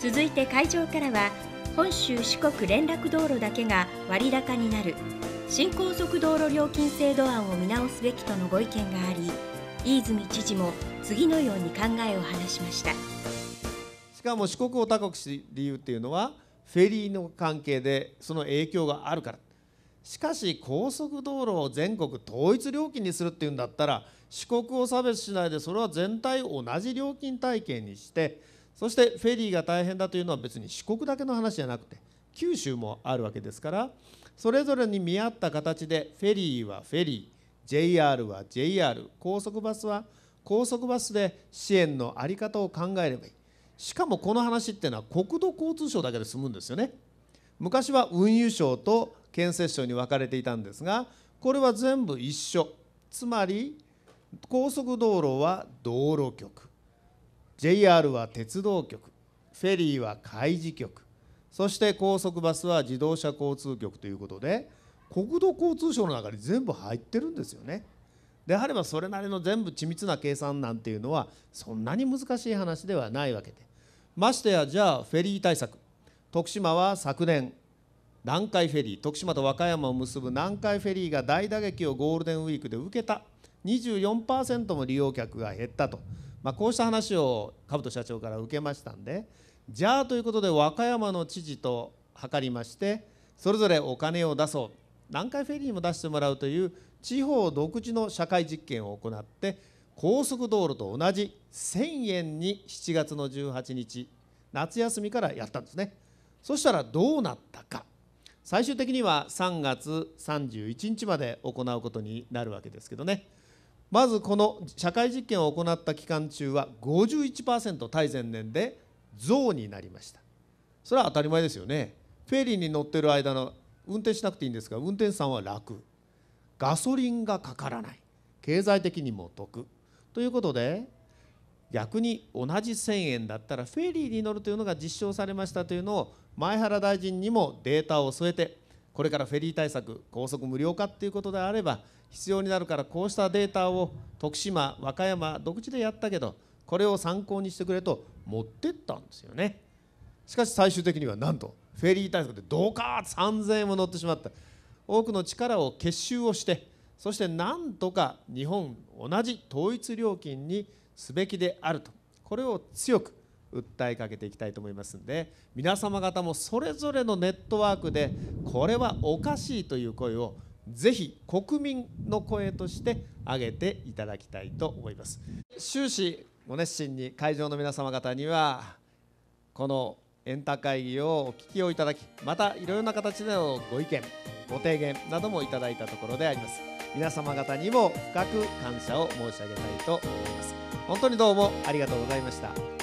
続いて会場からは本州四国連絡道路だけが割高になる新高速道路料金制度案を見直すべきとのご意見があり飯泉知事も次のように考えを話しましたしかも四国を他国し理由っていうのはフェリーの関係でその影響があるからしかし高速道路を全国統一料金にするっていうんだったら四国を差別しないでそれは全体同じ料金体系にしてそしてフェリーが大変だというのは別に四国だけの話じゃなくて九州もあるわけですからそれぞれに見合った形でフェリーはフェリー JR は JR 高速バスは高速バスで支援の在り方を考えればいいしかもこの話っていうのは国土交通省だけで済むんですよね昔は運輸省と建設省に分かれていたんですがこれは全部一緒つまり高速道路は道路局 JR は鉄道局フェリーは海事局そして高速バスは自動車交通局ということで国土交通省の中に全部入ってるんですよね。であればそれなりの全部緻密な計算なんていうのはそんなに難しい話ではないわけでましてやじゃあフェリー対策徳島は昨年南海フェリー徳島と和歌山を結ぶ南海フェリーが大打撃をゴールデンウィークで受けた24%も利用客が減ったとまあ、こうした話を兜社長から受けましたんでじゃあということで和歌山の知事と諮りましてそれぞれお金を出そう南海フェリーも出してもらうという地方独自の社会実験を行って高速道路と同じ1000円に7月の18日夏休みからやったんですねそしたらどうなったか最終的には3月31日まで行うことになるわけですけどね。まずこの社会実験を行った期間中は51%対前年で増になりましたそれは当たり前ですよねフェリーに乗ってる間の運転しなくていいんですが運転手さんは楽ガソリンがかからない経済的にも得ということで逆に同じ1000円だったらフェリーに乗るというのが実証されましたというのを前原大臣にもデータを添えてこれからフェリー対策高速無料化っていうことであれば必要になるからこうしたデータを徳島和歌山独自でやったけどこれを参考にしてくれと持ってったんですよねしかし最終的にはなんとフェリー対策でどうか3000円も乗ってしまった多くの力を結集をしてそしてなんとか日本同じ統一料金にすべきであるとこれを強く訴えかけていきたいと思いますんで皆様方もそれぞれのネットワークでこれはおかしいという声をぜひ国民の声として上げていただきたいと思います終始ご熱心に会場の皆様方にはこのエンタ会議をお聞きをいただきまたいろいろな形でのご意見ご提言などもいただいたところであります皆様方にも深く感謝を申し上げたいと思います本当にどうもありがとうございました